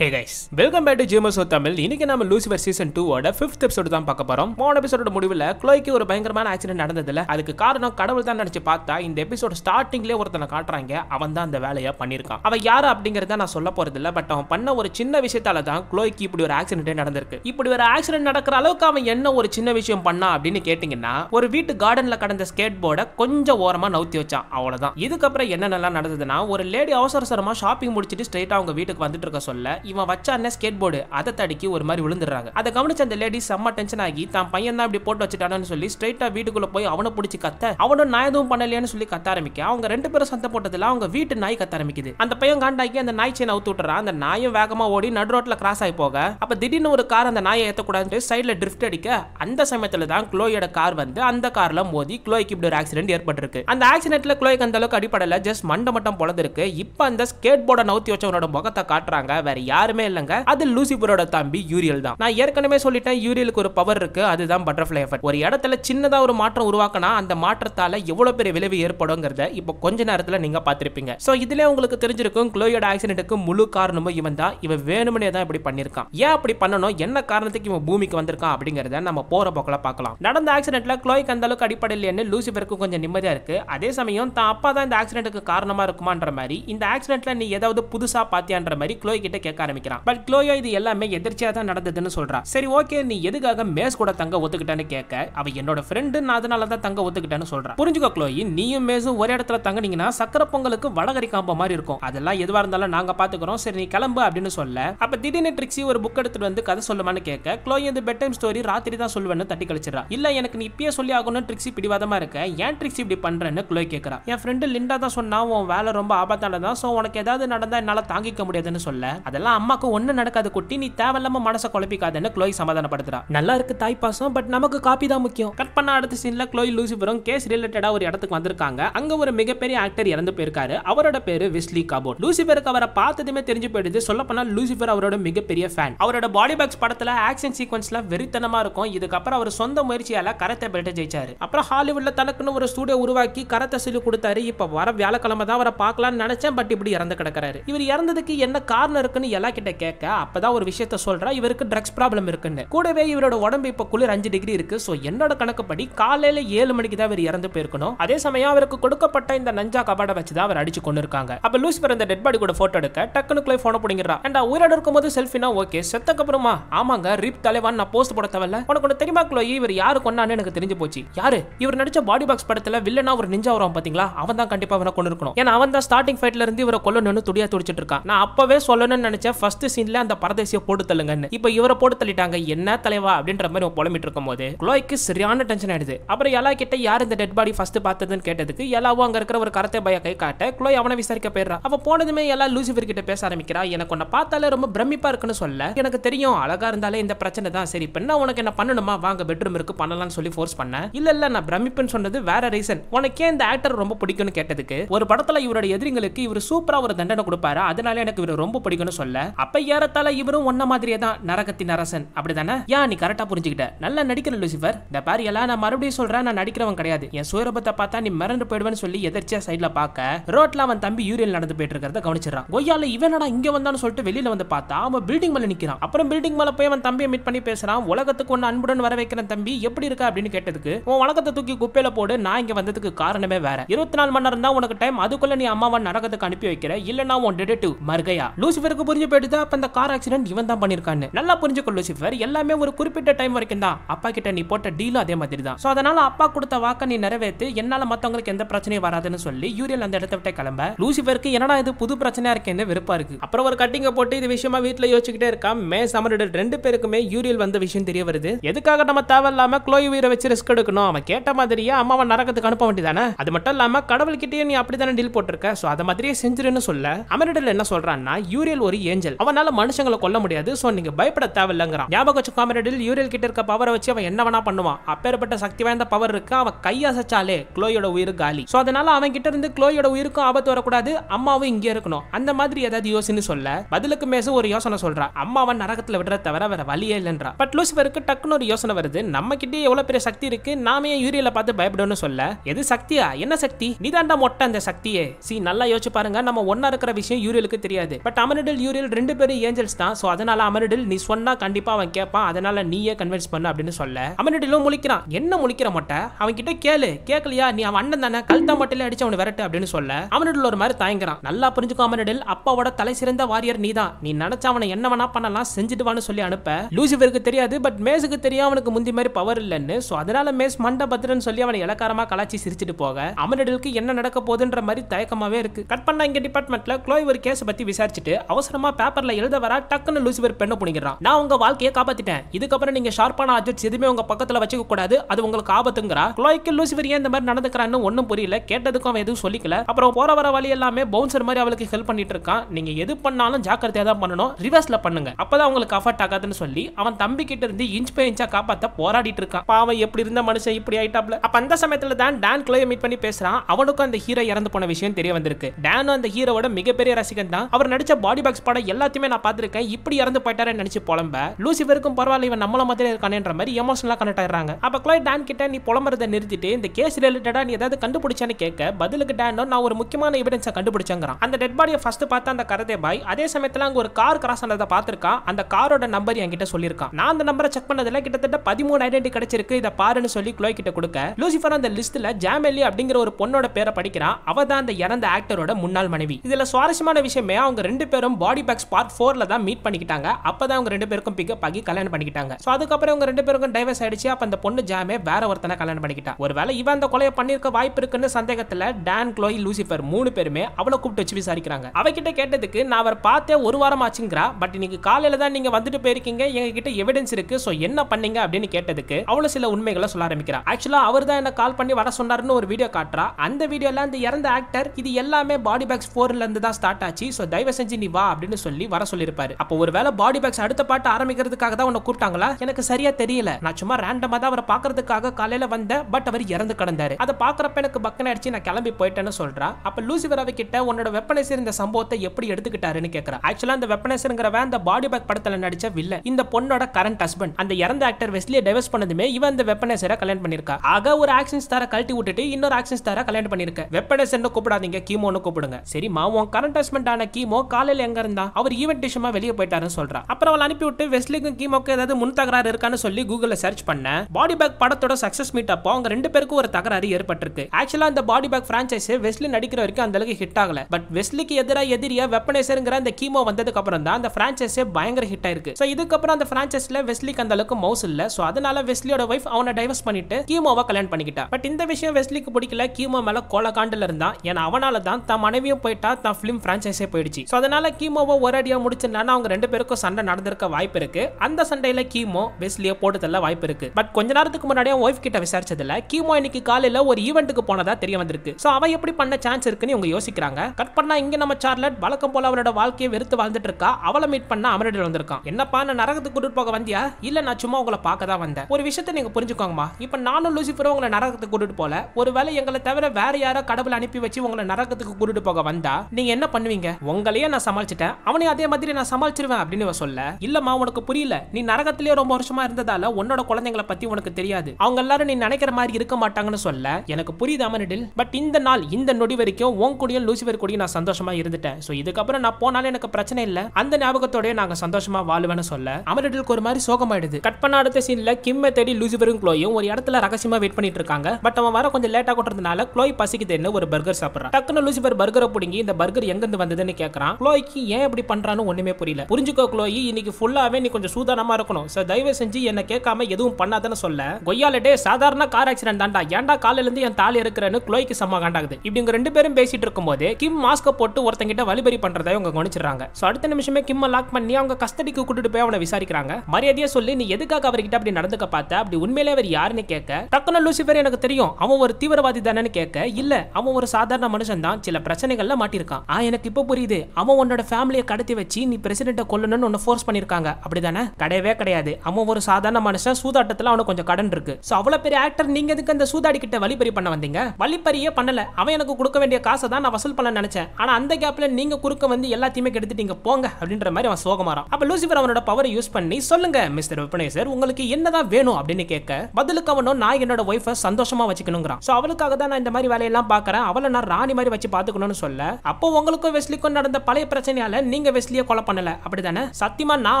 hey guys welcome back to ஜேமஸ் ஓ தமிழ் இன்னைக்கு நம்ம லூசிபர் சீசன் டூவோட ஃபிஃப்த் எபிசோடு தான் பார்க்க போறோம் போன எபிசோட முடிவில் க்ளோய்க்கு ஒரு பயங்கரமான ஆக்சிடென்ட் நடந்ததில்ல அதுக்கு காரணம் கடவுள் தான் நினச்சி பார்த்தா இந்த எபிசோட ஸ்டார்டிங்லேயே ஒருத்தனை காட்டுறாங்க அவன் தான் அந்த வேலையை பண்ணியிருக்கான் அவன் யார் அப்படிங்கிறத நான் சொல்ல போறது இல்லை பட் அவன் பண்ண ஒரு சின்ன விஷயத்தால தான் க்ளோய்க்கு இப்படி ஒரு ஆக்சிடென்ட்டே நடந்திருக்கு இப்படி ஒரு ஆக்சிடென்ட் நடக்கிற அளவுக்கு அவன் என்ன ஒரு சின்ன விஷயம் பண்ணா அப்படின்னு கேட்டீங்கன்னா ஒரு வீட்டு கார்டனில் கடந்த ஸ்கேட் போர்டை கொஞ்சம் ஓரமாக நவுத்தி வச்சான் அவ்வளோதான் இதுக்கப்புறம் என்னென்னலாம் நடந்ததுன்னா ஒரு லேடி அவசரசரமா ஷாப்பிங் முடிச்சுட்டு ஸ்ட்ரெயிட்டாக அவங்க வீட்டுக்கு வந்துட்டு இருக்க சொல்ல இவன் வச்சானே ஸ்கேட் போர்டு அதை தடுக்கி ஒரு மாதிரி விழுந்துடுறாங்க அதை கவனிச்ச அந்த லேடி செம்ம டென்ஷன் ஆகி தான் பையன் தான் இப்படி போட்டு வச்சுட்டானு சொல்லி ஸ்ட்ரைட்டா வீட்டுக்குள்ள போய் அவனை பிடிச்சி கத்த அவனும் நான் எதுவும் பண்ணலையானு சொல்லி கத்த ஆரம்பிக்க அவங்க ரெண்டு பேரும் சந்தை போட்டதுல அவங்க வீட்டு நாய் கத்த ஆரம்பிக்குது அந்த பையன் காண்டாக்கி அந்த நாய் செயின் அவுத்து விட்டுறான் அந்த நாயும் வேகமா ஓடி நடு ரோட்ல கிராஸ் ஆகி போக அப்ப திடீர்னு ஒரு கார் அந்த நாயை ஏத்தக்கூடாதுன்னு சைட்ல ட்ரிஃப்ட் அடிக்க அந்த சமயத்துல தான் க்ளோயோட கார் வந்து அந்த கார்ல மோதி க்ளோய்க்கு இப்படி ஒரு ஆக்சிடென்ட் ஏற்பட்டிருக்கு அந்த ஆக்சிடென்ட்ல க்ளோய்க்கு அந்த அளவுக்கு அடிப்படையில ஜஸ்ட் மண்டை மட்டும் இருக்கு இப்ப அந்த ஸ்கேட் போர்டை நவுத்தி வச்சவனோட முகத்தை காட்டுறாங்க வேற யாருமே இல்லைங்க அது லூசிபரோட தம்பி யூரியல் தான் நான் ஏற்கனவே சொல்லிட்டேன் யூரியலுக்கு ஒரு பவர் இருக்கு அதுதான் பட்டர்ஃபிளை எஃபெக்ட் ஒரு இடத்துல சின்னதா ஒரு மாற்றம் உருவாக்கினா அந்த மாற்றத்தால எவ்வளவு பெரிய விளைவு ஏற்படுங்கிறத இப்போ கொஞ்ச நேரத்துல நீங்க பாத்திருப்பீங்க சோ இதுல உங்களுக்கு தெரிஞ்சிருக்கும் குளோயோட ஆக்சிடென்ட்டுக்கு முழு காரணமும் இவன் தான் இவன் வேணுமனே தான் இப்படி பண்ணிருக்கான் ஏன் அப்படி பண்ணணும் என்ன காரணத்துக்கு இவன் பூமிக்கு வந்திருக்கான் அப்படிங்கறத நம்ம போற போக்கல பார்க்கலாம் நடந்த ஆக்சிடென்ட்ல குளோய்க்கு அந்த அளவுக்கு அடிப்படை இல்லையன்னு லூசிபருக்கு கொஞ்சம் நிம்மதியா இருக்கு அதே சமயம் தான் அப்பா தான் இந்த ஆக்சிடென்ட்டுக்கு காரணமா இருக்குமான்ற மாதிரி இந்த ஆக்சிடென்ட்ல நீ ஏதாவது புதுசா பாத்தியான்ற மாதிரி குளோய் கிட்ட கேட்க ஆரம்பிக்கிறான் பட் க்ளோயோ இது எல்லாமே எதிர்ச்சியா தான் நடந்ததுன்னு சொல்றான் சரி ஓகே நீ எதுக்காக மேஸ் கூட தங்க ஒத்துக்கிட்டேன்னு கேட்க அவ என்னோட ஃப்ரெண்டு நான் அதனால தான் தங்க ஒத்துக்கிட்டேன்னு சொல்றான் புரிஞ்சுக்கோ க்ளோயி நீயும் மேஸும் ஒரே இடத்துல தங்கினீங்கன்னா சக்கரை பொங்கலுக்கு வடகரி காம்ப மாதிரி இருக்கும் அதெல்லாம் எதுவா இருந்தாலும் நாங்க பாத்துக்கிறோம் சரி நீ கிளம்பு அப்படின்னு சொல்ல அப்ப திடீர்னு ட்ரிக்ஸி ஒரு புக் எடுத்துட்டு வந்து கதை சொல்லுமான்னு கேட்க க்ளோயி இந்த பெட் டைம் ஸ்டோரி ராத்திரி தான் சொல்லுவேன்னு தட்டி கழிச்சிடா இல்ல எனக்கு நீ இப்பயே சொல்லி ஆகணும் ட்ரிக்ஸி பிடிவாதமா இருக்க ஏன் ட்ரிக்ஸி இப்படி பண்றேன்னு க்ளோய் கேட்கறா என் ஃப்ரெண்டு லிண்டா தான் சொன்னா உன் வேலை ரொம்ப ஆபத்தானதான் சோ உனக்கு ஏதாவது நடந்தா என்னால தாங்கிக்க முடியாதுன்னு சொல்ல அதெல்லாம் அம்மாக்கு ஒண்ணு நடக்காது குட்டி நீ தேவையில்லாம மனசை குழப்பிக்காதன்னு க்ளோய் சமாதானப்படுத்துறா நல்லா இருக்கு தாய் பாசம் பட் நமக்கு காப்பி தான் முக்கியம் கட் பண்ண அடுத்த சீன்ல க்ளோய் லூசிபரும் கேஸ் ரிலேட்டடா ஒரு இடத்துக்கு வந்திருக்காங்க அங்க ஒரு மிகப்பெரிய ஆக்டர் இறந்து போயிருக்காரு அவரோட பேரு விஸ்லி காபோ லூசிபருக்கு அவரை பார்த்ததுமே தெரிஞ்சு போயிடுது சொல்ல போனா லூசிபர் அவரோட மிகப்பெரிய ஃபேன் அவரோட பாடி பாக்ஸ் படத்துல ஆக்ஷன் சீக்வன்ஸ்ல வெறித்தனமா இருக்கும் இதுக்கப்புறம் அவர் சொந்த முயற்சியால கரத்தை பெட்ட ஜெயிச்சாரு அப்புறம் ஹாலிவுட்ல தனக்குன்னு ஒரு ஸ்டூடியோ உருவாக்கி கரத்தை சொல்லி கொடுத்தாரு இப்ப வர வியாழக்கிழமை தான் அவரை பார்க்கலாம்னு நினைச்சேன் பட் இப்படி இறந்து கிடக்கிறாரு இவர் இறந்ததுக்கு என்ன காரணம் இருக்குன்னு எல்லா கிட்ட கேட்க அப்பதான் ஒரு விஷயத்த சொல்றா இவருக்கு ட்ரக்ஸ் ப்ராப்ளம் இருக்குன்னு கூடவே இவரோட உடம்பு இப்ப குளிர் அஞ்சு டிகிரி இருக்கு சோ என்னோட கணக்குப்படி காலையில ஏழு மணிக்கு தான் இவர் இறந்து போயிருக்கணும் அதே சமயம் அவருக்கு கொடுக்கப்பட்ட இந்த நஞ்சா கபாடை வச்சு தான் அவர் அடிச்சு கொண்டு இருக்காங்க அப்ப லூசிபர் இந்த டெட் பாடி கூட போட்டோ எடுக்க டக்குனு போன புடிங்கிறா அண்ட் உயிரோட இருக்கும் போது செல்ஃபினா ஓகே செத்தக்கு அப்புறமா ஆமாங்க ரிப் தலைவான் நான் போஸ்ட் போட தேவையில்ல உனக்கு தெரியுமா க்ளோயி இவர் யாரு கொண்டான்னு எனக்கு தெரிஞ்சு போச்சு யாரு இவர் நடிச்ச பாடி பாக்ஸ் படத்துல வில்லனா ஒரு நிஞ்சா வரும் பாத்தீங்களா அவன் தான் கண்டிப்பா அவனை கொண்டு இருக்கணும் ஏன்னா அவன் தான் ஸ்டார்டிங் ஃபைட்ல இருந்து இவரை கொல்லணும்னு துடியா துடிச்சிட்டு இருக்கான் நான் அப்பவே சொல்லணும்னு நினைச்ச காமிச்ச ஃபர்ஸ்ட் சீன்ல அந்த பரதேசியை போட்டு தள்ளுங்கன்னு இப்போ இவரை போட்டு தள்ளிட்டாங்க என்ன தலைவா அப்படின்ற மாதிரி புலம்பிட்டு இருக்கும் போது குளோய்க்கு சரியான டென்ஷன் ஆயிடுது அப்புறம் எல்லா கிட்ட யார் இந்த டெட் பாடி ஃபர்ஸ்ட் பார்த்ததுன்னு கேட்டதுக்கு எல்லாவும் அங்க இருக்கிற ஒரு கரத்தை பய கை காட்ட குளோய் அவனை விசாரிக்க போயிடுறான் அவ போனதுமே எல்லாம் லூசிபர் கிட்ட பேச ஆரம்பிக்கிறா எனக்கு உன்னை பார்த்தாலே ரொம்ப பிரமிப்பா இருக்குன்னு சொல்ல எனக்கு தெரியும் அழகா இருந்தாலே இந்த பிரச்சனை தான் சரி இப்போ என்ன உனக்கு என்ன பண்ணணுமா வாங்க பெட்ரூம் இருக்கு பண்ணலாம்னு சொல்லி ஃபோர்ஸ் பண்ணேன் இல்ல இல்ல நான் பிரமிப்புன்னு சொன்னது வேற ரீசன் உனக்கே இந்த ஆக்டர் ரொம்ப பிடிக்கும்னு கேட்டதுக்கு ஒரு படத்துல இவரோட எதிரிங்களுக்கு இவர் சூப்பரா ஒரு தண்டனை கொடுப்பாரு அதனால எனக்கு இவர் ரொம்ப பிடிக்கும்னு சொல்ல அப்ப ஏறத்தால இவரும் ஒன்ன மாதிரியே தான் நரகத்தின் அரசன் அப்படிதானே ஏன் நீ கரெக்டா புரிஞ்சுக்கிட்ட நல்லா நடிக்கிற லூசிபர் இந்த பாரு எல்லாம் நான் மறுபடியும் சொல்றேன் நான் நடிக்கிறவன் கிடையாது என் சுயரூபத்தை பார்த்தா நீ மிரண்டு போயிடுவேன்னு சொல்லி எதிர்ச்சியா சைட்ல பாக்க ரோட்ல அவன் தம்பி யூரியல் நடந்து போயிட்டு இருக்கிறத கவனிச்சிடறான் கொய்யால இவனடா இங்க வந்தான்னு சொல்லிட்டு வெளியில வந்து பார்த்தா அவன் பில்டிங் மேல நிக்கிறான் அப்புறம் பில்டிங் மேல போய் அவன் தம்பியை மீட் பண்ணி பேசுறான் உலகத்துக்கு ஒன்னு அன்புடன் வர வைக்கிற தம்பி எப்படி இருக்கா அப்படின்னு கேட்டதுக்கு உன் உலகத்தை தூக்கி குப்பையில போடு நான் இங்க வந்ததுக்கு காரணமே வேற இருபத்தி நாலு மணி நேரம் தான் உனக்கு டைம் அதுக்குள்ள நீ அம்மாவன் நரகத்துக்கு அனுப்பி வைக்கிற இல்ல நான் உன் டிடெக்டிவ் மருகையா லூசிபருக்கு புரிஞ்சு போயிடுது அப்போ இந்த கார் ஆக்சிடென்ட் இவன் தான் பண்ணியிருக்கான்னு நல்லா புரிஞ்சுக்கொள் லூசிஃபர் எல்லாமே ஒரு குறிப்பிட்ட டைம் வரைக்கும் தான் அப்பா கிட்ட நீ போட்ட டீலும் அதே மாதிரி தான் ஸோ அதனால அப்பா கொடுத்த வாக்க நீ நிறைவேற்று என்னால் மற்றவங்களுக்கு எந்த பிரச்சனையும் வராதுன்னு சொல்லி யூரியல் அந்த இடத்த விட்டு கிளம்ப லூசிஃபருக்கு என்னடா இது புது பிரச்சனையா இருக்கேன்னு வெறுப்பா இருக்கு அப்புறம் ஒரு கட்டிங்க போட்டு இது விஷயமா வீட்டில் யோசிச்சுக்கிட்டே இருக்கா மே சமரிடர் ரெண்டு பேருக்குமே யூரியல் வந்த விஷயம் தெரிய வருது எதுக்காக நம்ம தேவையில்லாம குளோய் உயிரை வச்சு ரிஸ்க் எடுக்கணும் அவன் கேட்ட மாதிரியே அம்மாவை நரகத்துக்கு அனுப்ப வேண்டியதானே அது மட்டும் இல்லாம கடவுள்கிட்டயே நீ அப்படித்தானே டீல் போட்டிருக்க ஸோ அத மாதிரியே செஞ்சிருன்னு சொல்ல அமரிடல் என்ன சொல்றான்னா யூரியல் ஒரு ஏஞ்சல் அவனால மனுஷங்களை கொல்ல முடியாது சோ நீங்க பயப்பட தேவையில்லைங்கிறான் ஞாபகம் வச்சு காமரேடில் யூரியல் கிட்ட இருக்க பவரை வச்சு அவன் என்ன வேணா பண்ணுவான் அப்பேற்பட்ட சக்தி வாய்ந்த பவர் இருக்கு அவன் கையசச்சாலே க்ளோயோட உயிர் காலி சோ அதனால அவன் கிட்ட இருந்து க்ளோயோட உயிருக்கும் ஆபத்து வரக்கூடாது அம்மாவும் இங்கே இருக்கணும் அந்த மாதிரி ஏதாவது யோசனை சொல்ல பதிலுக்கு மேசு ஒரு யோசனை சொல்றா அம்மாவை நரகத்துல விடுற தவிர வேற வழியே இல்லைன்றா பட் லூசிபருக்கு டக்குன்னு ஒரு யோசனை வருது நம்ம கிட்டே எவ்வளவு பெரிய சக்தி இருக்கு நாமே யூரியல பார்த்து பயப்படணும்னு சொல்ல எது சக்தியா என்ன சக்தி நீதாண்டா மொட்டை அந்த சக்தியே சி நல்லா யோசிச்சு பாருங்க நம்ம ஒன்னா இருக்கிற விஷயம் யூரியலுக்கு தெரியாது பட் அமனிடல் யூரியல் அமரிடில் ரெண்டு பேரும் ஏஞ்சல்ஸ் தான் ஸோ அதனால அமரிடில் நீ சொன்னா கண்டிப்பா அவன் கேட்பான் அதனால நீயே கன்வின்ஸ் பண்ண அப்படின்னு சொல்ல அமரிடிலும் முழிக்கிறான் என்ன முழிக்கிற மொட்டை அவன் கிட்ட கேளு கேட்கலையா நீ அவன் அண்ணன் தானே கழுத்த மட்டும் அடிச்சு அவனை விரட்டு அப்படின்னு சொல்ல அமரிடில் ஒரு மாதிரி தயங்குறான் நல்லா புரிஞ்சுக்கும் அமரிடில் அப்பாவோட தலை சிறந்த வாரியர் நீ தான் நீ நினைச்ச அவனை என்ன வேணா பண்ணலாம் செஞ்சுடுவான்னு சொல்லி அனுப்ப லூசிஃபருக்கு தெரியாது பட் மேஸுக்கு தெரியும் அவனுக்கு முந்தி மாதிரி பவர் இல்லைன்னு ஸோ அதனால மேஸ் மண்ட பத்திரன்னு சொல்லி அவனை இலக்காரமா கலாச்சி சிரிச்சிட்டு போக அமரிடலுக்கு என்ன நடக்க போகுதுன்ற மாதிரி தயக்கமாவே இருக்கு கட் பண்ண இங்க டிபார்ட்மெண்ட்ல க்ளோய் ஒரு கேஸ் பத்தி விசாரிச்சுட்டு அவசரமா பேப்பர்ல எழுத வர டக்குன்னு லூசிபர் பெண்ணை புனிக்கிறான் நான் உங்க வாழ்க்கையை காப்பாத்திட்டேன் இதுக்கப்புறம் நீங்க ஷார்ப்பான ஆப்ஜெக்ட்ஸ் எதுவுமே உங்க பக்கத்துல வச்சுக்க கூடாது அது உங்களுக்கு ஆபத்துங்கிறா குளோய்க்கு லூசிபர் ஏன் இந்த மாதிரி நடந்துக்கிறான்னு ஒண்ணும் புரியல கேட்டதுக்கும் அவன் எதுவும் சொல்லிக்கல அப்புறம் போற வர வழி எல்லாமே பவுன்சர் மாதிரி அவளுக்கு ஹெல்ப் பண்ணிட்டு இருக்கான் நீங்க எது பண்ணாலும் ஜாக்கிரதையா தான் பண்ணணும் ரிவர்ஸ்ல பண்ணுங்க அப்பதான் உங்களுக்கு அஃபர்ட் ஆகாதுன்னு சொல்லி அவன் தம்பி கிட்ட இருந்து இன்ச் பை இன்ச்சா காப்பாத்த போராடிட்டு இருக்கான் பாவம் எப்படி இருந்த மனுஷன் இப்படி ஆயிட்டாப்ல அப்ப அந்த சமயத்துல தான் டான் கிளோய மீட் பண்ணி பேசுறான் அவனுக்கும் அந்த ஹீரோ இறந்து போன விஷயம் தெரிய வந்திருக்கு டானும் அந்த ஹீரோவோட மிகப்பெரிய ரசிகன் தான் அவர் நடிச்ச பாடி பாக்ஸ் படம் எல்லாத்தையுமே நான் பார்த்துருக்கேன் இப்படி இறந்து போயிட்டாரேன்னு நினைச்சு புலம்ப லூசிஃபருக்கும் பரவாயில்ல இவன் நம்மள மாதிரி இருக்கானேன்ற மாதிரி எமோஷனலாக கனெக்ட் ஆயிடுறாங்க அப்போ க்ளோய் டான் கிட்ட நீ புலம்புறதை நிறுத்திட்டு இந்த கேஸ் ரிலேட்டடாக நீ ஏதாவது கண்டுபிடிச்சான்னு கேட்க பதிலுக்கு டேனோ நான் ஒரு முக்கியமான எவிடன்ஸை கண்டுபிடிச்சேங்கிறான் அந்த டெட் பாடியை ஃபர்ஸ்ட் பார்த்தா அந்த கரதே பாய் அதே சமயத்தில் அங்கே ஒரு கார் கிராஸ் ஆனதை பார்த்துருக்கான் அந்த காரோட நம்பர் என்கிட்ட சொல்லியிருக்கான் நான் அந்த நம்பரை செக் பண்ணதில் கிட்டத்தட்ட பதிமூணு ஐடென்டி கிடைச்சிருக்கு இதை பாருன்னு சொல்லி க்ளோய் கிட்ட கொடுக்க லூசிஃபர் அந்த லிஸ்ட்டில் ஜாமெல்லி அப்படிங்கிற ஒரு பொண்ணோட பேரை படிக்கிறான் அவ தான் அந்த இறந்த ஆக்டரோட முன்னாள் மனைவி இதில் சுவாரஸ்யமான விஷயமே அவங்க ரெண்டு பேரும் பாடி பேக்ஸ் பார்ட் ஃபோர்ல தான் மீட் பண்ணிக்கிட்டாங்க அப்போ தான் அவங்க ரெண்டு பேருக்கும் பிக்கப் ஆகி கல்யாணம் பண்ணிக்கிட்டாங்க ஸோ அதுக்கப்புறம் அவங்க ரெண்டு பேருக்கும் டைவர்ஸ் ஆயிடுச்சு அப்போ அந்த பொண்ணு ஜாமே வேற ஒருத்தனை கல்யாணம் பண்ணிக்கிட்டா ஒருவேளை இவன் அந்த கொலையை பண்ணிருக்க வாய்ப்பு இருக்குன்னு சந்தேகத்தில் டான் க்ளோய் லூசிபர் மூணு பேருமே அவளை கூப்பிட்டு வச்சு விசாரிக்கிறாங்க அவகிட்ட கேட்டதுக்கு நான் அவர் பார்த்தே ஒரு வாரம் ஆச்சுங்கிறா பட் இன்னைக்கு காலையில தான் நீங்க வந்துட்டு போயிருக்கீங்க எங்க கிட்ட எவிடன்ஸ் இருக்கு ஸோ என்ன பண்ணீங்க அப்படின்னு கேட்டதுக்கு அவ்வளோ சில உண்மைகளை சொல்ல ஆரம்பிக்கிறா ஆக்சுவலா அவர் தான் என்ன கால் பண்ணி வர சொன்னார்னு ஒரு வீடியோ காட்டுறா அந்த வீடியோல அந்த இறந்த ஆக்டர் இது எல்லாமே பாடி பேக்ஸ் ஃபோர்ல இருந்து தான் ஸ்டார்ட் ஆச்சு ஸோ தயவு செஞ்சு நீ வா அப்படின்னு அப்படின்னு சொல்லி வர சொல்லியிருப்பாரு அப்போ ஒருவேளை பாடி பேக்ஸ் அடுத்த பாட்டு ஆரம்பிக்கிறதுக்காக தான் உன்ன கூப்பிட்டாங்களா எனக்கு சரியா தெரியல நான் சும்மா ரேண்டமா தான் அவரை பாக்குறதுக்காக காலையில வந்த பட் அவர் இறந்து கிடந்தாரு அதை பாக்குறப்ப எனக்கு பக்கம் அடிச்சு நான் கிளம்பி போயிட்டேன்னு சொல்றா அப்ப லூசிபர் கிட்ட உன்னோட வெப்பனைசர் இந்த சம்பவத்தை எப்படி எடுத்துக்கிட்டாருன்னு கேக்குறா ஆக்சுவலா அந்த வெப்பனைசருங்கிற அந்த பாடி பேக் படத்துல நடிச்ச வில்ல இந்த பொண்ணோட கரண்ட் ஹஸ்பண்ட் அந்த இறந்த ஆக்டர் வெஸ்லியை டைவர்ஸ் பண்ணதுமே இவன் அந்த வெப்பனைசரை கல்யாணம் பண்ணிருக்கா ஆக ஒரு ஆக்சன்ஸ் ஸ்டாரை கழட்டி விட்டுட்டு இன்னொரு ஆக்சன்ஸ் ஸ்டாரை கல்யாணம் பண்ணிருக்க வெப்பனைசர்னு கூப்பிடாதீங்க கீமோன்னு கூப்பிடுங்க சரி உன் கரண்ட் ஹஸ்பண்ட் ஆன கீமோ காலையில எங்க இருந்தா அவர் ஈவெண்ட் டிஷமா வெளியே போயிட்டாருன்னு சொல்றா அப்புறம் அவளை அனுப்பிவிட்டு வெஸ்லிக்கும் கீமோக்கு ஏதாவது முன் தகராறு இருக்கான்னு சொல்லி கூகுள்ல சர்ச் பண்ண பாடி பேக் படத்தோட சக்சஸ் மீட் அப்போ அவங்க ரெண்டு பேருக்கும் ஒரு தகராறு ஏற்பட்டிருக்கு ஆக்சுவலா அந்த பாடி பேக் பிரான்ச்சைஸ் வெஸ்லி நடிக்கிற வரைக்கும் அந்த அளவுக்கு ஹிட் ஆகல பட் வெஸ்லிக்கு எதிராக எதிரியா வெப்பனைசருங்கிற அந்த கீமோ வந்ததுக்கு அப்புறம் தான் அந்த பிரான்சைஸே பயங்கர ஹிட் ஆயிருக்கு சோ இதுக்கப்புறம் அந்த பிரான்சைஸ்ல வெஸ்லிக்கு அந்த அளவுக்கு மவுஸ் இல்ல சோ அதனால வெஸ்லியோட ஒய்ஃப் அவனை டைவர்ஸ் பண்ணிட்டு கீமோவை கல்யாணம் பண்ணிக்கிட்டா பட் இந்த விஷயம் வெஸ்லிக்கு பிடிக்கல கீமோ மேல கோல காண்டில் இருந்தான் ஏன்னா அவனால தான் தன் மனைவியும் போயிட்டா தான் பிலிம் பிரான்ச்சைஸே போயிடுச்சு அதனால கீமோவை ஒரு அடியாக முடிச்சிருந்தாலும் அவங்க ரெண்டு பேருக்கும் சண்டை நடந்திருக்க வாய்ப்பு இருக்கு அந்த சண்டையில கீமோ வெஸ்லியோ போட்டு தள்ள வாய்ப்பு இருக்கு பட் கொஞ்ச நேரத்துக்கு முன்னாடியே ஒய்ஃப் கிட்ட விசாரிச்சதுல கீமோ இன்னைக்கு காலையில ஒரு ஈவெண்ட்டுக்கு போனதா தெரிய வந்திருக்கு சோ அவ எப்படி பண்ண சான்ஸ் இருக்குன்னு இவங்க யோசிக்கிறாங்க கட் பண்ணா இங்க நம்ம சார்லட் வழக்கம் போல அவளோட வாழ்க்கையை வெறுத்து வாழ்ந்துட்டு இருக்கா அவளை மீட் பண்ண அமரடி வந்திருக்கான் என்னப்பா நான் நரகத்துக்கு கூட்டிட்டு போக வந்தியா இல்ல நான் சும்மா உங்களை பார்க்க தான் வந்தேன் ஒரு விஷயத்தை நீங்க புரிஞ்சுக்கோங்கம்மா இப்ப நானும் லூசிஃபரும் உங்களை நரகத்துக்கு கூட்டிட்டு போல ஒருவேளை எங்களை தவிர வேற யாரோ கடவுளை அனுப்பி வச்சு உங்களை நரகத்துக்கு கூட்டிட்டு போக வந்தா நீங்க என்ன பண்ணுவீங்க உங்களையே நான் சமாளிச்சிட்டேன் அவனையும் அதே மாதிரி நான் சமாளிச்சிருவேன் அப்படின்னு சொல்ல இல்லம்மா உனக்கு புரியல நீ நரகத்திலே ரொம்ப வருஷமா இருந்ததால உன்னோட குழந்தைங்களை பத்தி உனக்கு தெரியாது அவங்க எல்லாரும் நீ நினைக்கிற மாதிரி இருக்க மாட்டாங்கன்னு சொல்ல எனக்கு புரியுது அமனிடில் பட் இந்த நாள் இந்த நொடி வரைக்கும் உன் கூடயும் லூசிபர் கூடயும் நான் சந்தோஷமா இருந்துட்டேன் ஸோ இதுக்கப்புறம் நான் போனாலும் எனக்கு பிரச்சனை இல்லை அந்த ஞாபகத்தோடய நாங்க சந்தோஷமா வாழுவேன்னு சொல்ல அமரிடலுக்கு ஒரு மாதிரி சோகமாயிடுது கட் பண்ண அடுத்த சீன்ல கிம்மை தேடி லூசிபரும் குளோயும் ஒரு இடத்துல ரகசியமா வெயிட் பண்ணிட்டு இருக்காங்க பட் அவன் வர கொஞ்சம் லேட்டா கொட்டுறதுனால க்ளோய் பசிக்குதுன்னு ஒரு பர்கர் சாப்பிட்றான் டக்குன்னு லூசிபர் பர்கரை பிடிங்கி இந்த பர்கர் இருந்து வந்ததுன்னு கேட்கறான் குளோய்க்கு ஏன் எப்படி பண்றான்னு ஒண்ணுமே புரியல புரிஞ்சுக்கோ குளோயி இன்னைக்கு ஃபுல்லாவே நீ கொஞ்சம் சூதானமா இருக்கணும் சார் தயவு செஞ்சு என்ன கேட்காம எதுவும் பண்ணாதன்னு சொல்ல கொய்யால டே சாதாரண கார் ஆக்சிடென்ட் தான்டா ஏன்டா காலையில இருந்து என் தாலி இருக்கிறேன்னு குளோய்க்கு செம்ம காண்டாகுது இப்படி ரெண்டு பேரும் பேசிட்டு இருக்கும் போது கிம் மாஸ்க போட்டு ஒருத்தங்கிட்ட வழிபறி பண்றதை அவங்க கவனிச்சிடுறாங்க சோ அடுத்த நிமிஷமே கிம் லாக் பண்ணி அவங்க கஸ்டடிக்கு கூட்டிட்டு போய் அவனை விசாரிக்கிறாங்க மரியாதையா சொல்லி நீ எதுக்காக அவர்கிட்ட அப்படி நடந்துக்க பார்த்த அப்படி உண்மையிலே அவர் யாருன்னு கேட்க டக்குனு லூசிபர் எனக்கு தெரியும் அவன் ஒரு தீவிரவாதி தானே கேட்க இல்ல அவன் ஒரு சாதாரண மனுஷன் தான் சில பிரச்சனைகள்ல மாட்டிருக்கான் ஆ எனக்கு இப்ப புரியுது அவன் உன்னோட ஃபேமிலியை கடத்தி வச்சு நீ பிரசிடென்ட்டை கொல்லணும்னு ஒன்று ஃபோர்ஸ் பண்ணியிருக்காங்க அப்படி தானே கிடையவே கிடையாது அவன் ஒரு சாதாரண மனுஷன் சூதாட்டத்தில் அவனுக்கு கொஞ்சம் கடன் இருக்கு ஸோ அவ்வளோ பெரிய ஆக்டர் நீங்கள் எதுக்கு அந்த சூதாடி கிட்ட வழிப்பறி பண்ண வந்தீங்க வழிப்பறியே பண்ணல அவன் எனக்கு கொடுக்க வேண்டிய காசை தான் நான் வசூல் பண்ண நினைச்சேன் ஆனால் அந்த கேப்பில் நீங்கள் குறுக்க வந்து எல்லாத்தையுமே கெடுத்துட்டீங்க போங்க அப்படின்ற மாதிரி அவன் சோகமாறான் அப்போ லூசிபர் அவனோட பவரை யூஸ் பண்ணி சொல்லுங்க மிஸ்டர் விற்பனை உங்களுக்கு என்னதான் வேணும் அப்படின்னு கேட்க பதிலுக்கு அவனும் நான் என்னோட ஒய்ஃபை சந்தோஷமா வச்சுக்கணுங்கிறான் ஸோ அவளுக்காக தான் நான் இந்த மாதிரி வேலையெல்லாம் பார்க்குறேன் அவளை நான் ராணி மாதிரி வச்சு பார்த்துக்கணும்னு சொல்ல அப்போ உங்களுக்கும் வெஸ்லிக்கும் நடந்த பழைய பிரச்சனையால நீ நீங்க வெஸ்லியை கொலை பண்ணல அப்படிதானே சத்தியமா நான்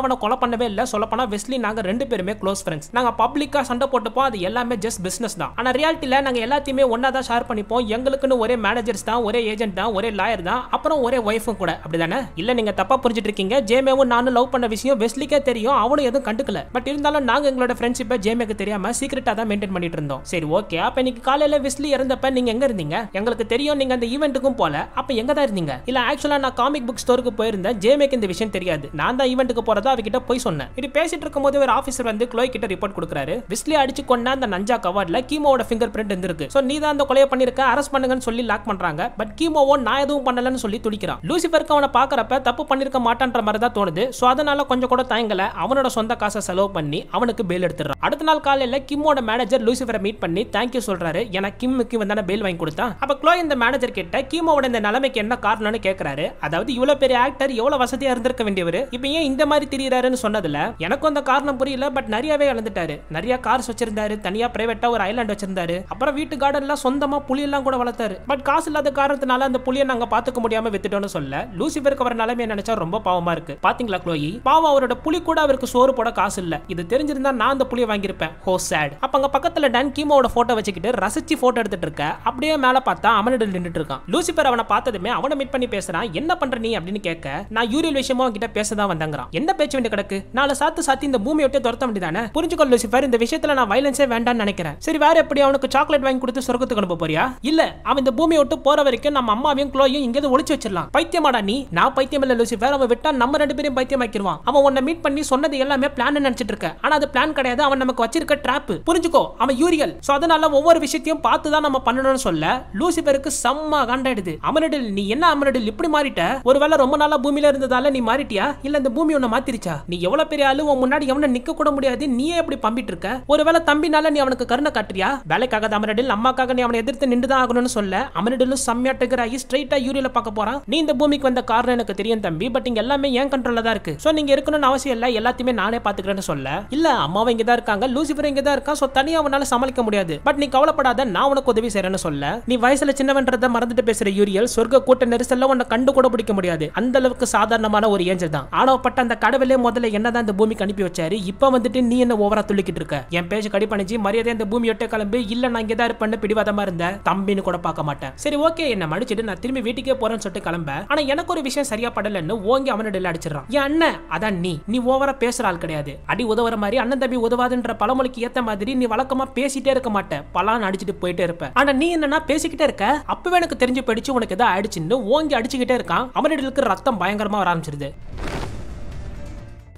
அவனை கொலை பண்ணவே இல்லை சொல்லப்போனா வெஸ்லி நாங்கள் ரெண்டு பேருமே க்ளோஸ் ஃப்ரெண்ட்ஸ் நாங்கள் பப்ளிக்காக சண்டை போட்டுப்போம் அது எல்லாமே ஜஸ்ட் பிஸ்னஸ் தான் ஆனால் ரியாலிட்டியில நாங்கள் எல்லாத்தையுமே ஒன்றா தான் ஷேர் பண்ணிப்போம் எங்களுக்குன்னு ஒரே மேனேஜர்ஸ் தான் ஒரே ஏஜென்ட் தான் ஒரே லாயர் தான் அப்புறம் ஒரே ஒய்ஃபும் கூட அப்படிதானே இல்ல இல்லை நீங்கள் புரிஞ்சிட்டு புரிஞ்சுட்டு இருக்கீங்க ஜேமேவும் நானும் லவ் பண்ண விஷயம் வெஸ்லிக்கே தெரியும் அவனும் எதுவும் கண்டுக்கல பட் இருந்தாலும் நாங்கள் எங்களோட ஃப்ரெண்ட்ஷிப்பை ஜேமேக்கு தெரியாம சீக்கிரட்டா தான் மெயின்டைன் பண்ணிட்டு இருந்தோம் சரி ஓகே அப்ப இன்னைக்கு காலையில விஸ்லி இறந்தப்ப நீங்க எங்க இருந்தீங்க எங்களுக்கு தெரியும் நீங்க அந்த ஈவெண்ட்டுக்கும் போல அப்ப எங்க தான் இருந்தீங்க இல்ல ஆக்சுவலா நான் காமிக் புக் ஸ்டோருக்கு போய் இருந்த ஜேமேக்கு இந்த விஷயம் தெரியாது நான் தான் ஈவெண்ட்டுக்கு போறதா அவகிட்ட போய் சொன்னேன் இப்படி பேசிட்டு இருக்கும் போது ஒரு ஆஃபீஸர் வந்து க்ளோய் கிட்ட ரிப்போர்ட் கொடுக்குறாரு விஸ்லி அடிச்சு கொண்ட அந்த நஞ்சா கவர்ல கீமோட ஃபிங்கர் பிரிண்ட் இருந்திருக்கு சோ நீ தான் அந்த கொலையை பண்ணிருக்க அரஸ்ட் பண்ணுங்கன்னு சொல்லி லாக் பண்றாங்க பட் கீமோவோ நான் எதுவும் பண்ணலன்னு சொல்லி துடிக்கிறான் லூசிபருக்கு அவனை பாக்குறப்ப தப்பு பண்ணிருக்க மாட்டான்ற மாதிரி தான் தோணுது சோ அதனால கொஞ்சம் கூட தயங்கல அவனோட சொந்த காசை செலவு பண்ணி அவனுக்கு பெயில் எடுத்துறான் அடுத்த நாள் காலையில கிம்மோட மேனேஜர் லூசிபரை மீட் பண்ணி தேங்க்யூ சொல்றாரு ஏன்னா கிம்முக்கு வந்தான பெயில் வாங்கி கொடுத்தான் அப்ப க்ளோ இந்த மேனேஜர் கிட்ட கிமோட இந்த நிலைமைக்கு என்ன காரணம்னு கேக்குறாரு அதாவது இவ்வளவு பெரிய ஆக்டர் டாக்டர் எவ்வளவு வசதியா இருந்திருக்க வேண்டியவர் இப்போ ஏன் இந்த மாதிரி திரியறாருன்னு சொன்னதுல எனக்கும் அந்த காரணம் புரியல பட் நிறையவே இழந்துட்டாரு நிறைய கார்ஸ் வச்சிருந்தாரு தனியா பிரைவேட்டா ஒரு ஐலாண்ட் வச்சிருந்தாரு அப்புறம் வீட்டு கார்டன்ல சொந்தமா எல்லாம் கூட வளர்த்தாரு பட் காசு இல்லாத காரணத்தினால அந்த புலியை நாங்க பாத்துக்க முடியாம வித்துட்டோம்னு சொல்ல லூசிபருக்கு வர நிலைமை நினைச்சா ரொம்ப பாவமா இருக்கு பாத்தீங்களா குளோயி பாவம் அவரோட புலி கூட அவருக்கு சோறு போட காசு இல்ல இது தெரிஞ்சிருந்தா நான் அந்த புலியை வாங்கியிருப்பேன் ஹோ சேட் அப்ப அங்க பக்கத்துல டன் கீமோட போட்டோ வச்சுக்கிட்டு ரசிச்சு போட்டோ எடுத்துட்டு இருக்க அப்படியே மேல பார்த்தா அவனிடம் நின்றுட்டு இருக்கான் லூசிபர் அவனை பார்த்ததுமே அவனை மீட் பண்ணி பேசுறான் என்ன பண்ற நீ அப்படின்னு கேட்க நான் யூரியல் விஷயமா கிட்ட பேச தான் வந்தாங்கிறான் என்ன பேச்சு வேண்டிய கிடக்கு நாலு சாத்து சாத்தி இந்த பூமி விட்டு துரத்த வேண்டியதானே புரிஞ்சுக்கொள் லூசிஃபர் இந்த விஷயத்துல நான் வயலன்ஸே வேண்டாம்னு நினைக்கிறேன் சரி வேற எப்படி அவனுக்கு சாக்லேட் வாங்கி கொடுத்து சொர்க்கத்துக்கு அனுப்ப போறியா இல்ல அவன் இந்த பூமியை விட்டு போற வரைக்கும் நம்ம அம்மாவையும் குளோயும் இங்கேயும் ஒளிச்சு வச்சிடலாம் பைத்தியமாடா நீ நான் பைத்தியம் இல்ல லூசிஃபர் அவன் விட்டா நம்ம ரெண்டு பேரும் பைத்தியம் ஆக்கிடுவான் அவன் உன்னை மீட் பண்ணி சொன்னது எல்லாமே பிளான் நினைச்சிட்டு இருக்க ஆனா அது பிளான் கிடையாது அவன் நமக்கு வச்சிருக்க ட்ராப் புரிஞ்சுக்கோ அவன் யூரியல் சோ அதனால ஒவ்வொரு விஷயத்தையும் பார்த்து தான் நம்ம பண்ணணும்னு சொல்ல லூசிஃபருக்கு செம்ம காண்டாயிடுது அமரடில் நீ என்ன அமரடில் இப்படி மாறிட்ட ஒருவேளை ரொம்ப நாளா பூமியில இருந்ததால நீ மாறிட்டியா இல்ல இந்த பூமி உன்ன மாத்திருச்சா நீ எவ்வளவு பெரிய ஆளு உன் முன்னாடி எவன நிக்க கூட முடியாது நீயே எப்படி பம்பிட்டு இருக்க ஒருவேளை தம்பினால நீ அவனுக்கு கருணை காட்டுறியா வேலைக்காக அமரடில் அம்மாக்காக நீ அவனை எதிர்த்து நின்றுதான் ஆகணும்னு சொல்ல அமரடிலும் செம்மையா டெகர் ஆகி ஸ்ட்ரைட்டா யூரியல பார்க்க போறான் நீ இந்த பூமிக்கு வந்த காரணம் எனக்கு தெரியும் தம்பி பட் இங்க எல்லாமே ஏன் கண்ட்ரோல்ல தான் இருக்கு சோ நீங்க இருக்கணும்னு அவசியம் இல்ல எல்லாத்தையுமே நானே பாத்துக்கிறேன்னு சொல்ல இல்ல அம்மாவும் இங்க தான் இருக்காங்க லூசிபர் இங்க தான் இருக்கான் சோ தனியா அவனால சமாளிக்க முடியாது பட் நீ கவலைப்படாத நான் உனக்கு உதவி செய்யறேன்னு சொல்ல நீ வயசுல சின்னவன்றத மறந்துட்டு பேசுற யூரியல் சொர்க்க கூட்ட நெரிசல்ல உன்னை கண்டு கூட பிடிக்க முடியாது அந்த அளவுக்கு அளவுக்கு சாதாரணமான ஒரு ஏஞ்சல் தான் ஆனா பட்ட அந்த கடவுளே முதல்ல என்னதான் இந்த பூமிக்கு அனுப்பி வச்சாரு இப்போ வந்துட்டு நீ என்ன ஓவரா துள்ளிக்கிட்டு இருக்க என் பேச்சு கடி பண்ணிச்சு மரியாதை இந்த பூமி ஒட்ட கிளம்பு இல்ல நான் இங்கே தான் இருப்பேன்னு பிடிவாதமா இருந்த தம்பின்னு கூட பார்க்க மாட்டேன் சரி ஓகே என்ன மடிச்சிட்டு நான் திரும்பி வீட்டுக்கே போறேன்னு சொல்லிட்டு கிளம்ப ஆனா எனக்கு ஒரு விஷயம் சரியா படலன்னு ஓங்கி அவனோட அடிச்சிடறான் என் அண்ணன் அதான் நீ நீ ஓவரா பேசுற ஆள் கிடையாது அடி உதவுற மாதிரி அண்ணன் தம்பி உதவாதுன்ற பழமொழிக்கு ஏத்த மாதிரி நீ வழக்கமா பேசிட்டே இருக்க மாட்டேன் பலான்னு அடிச்சிட்டு போயிட்டே இருப்ப ஆனா நீ என்னன்னா பேசிக்கிட்டே இருக்க அப்பவே எனக்கு தெரிஞ்சு போயிடுச்சு உனக்கு ஏதாவது ஆயிடுச்சுன்னு ஓங்கி அடிச்சுக்கிட்டே இருக்கான் அவனிடலுக்கு ரத்தம் பயங்கரமாக வர ஆரம்பிச்சிருது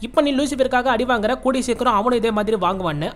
இப்போ நீ லூசிபருக்காக அடி வாங்குற கூடி சீக்கிரம் அவனும் இதே மாதிரி வாங்குவான்னு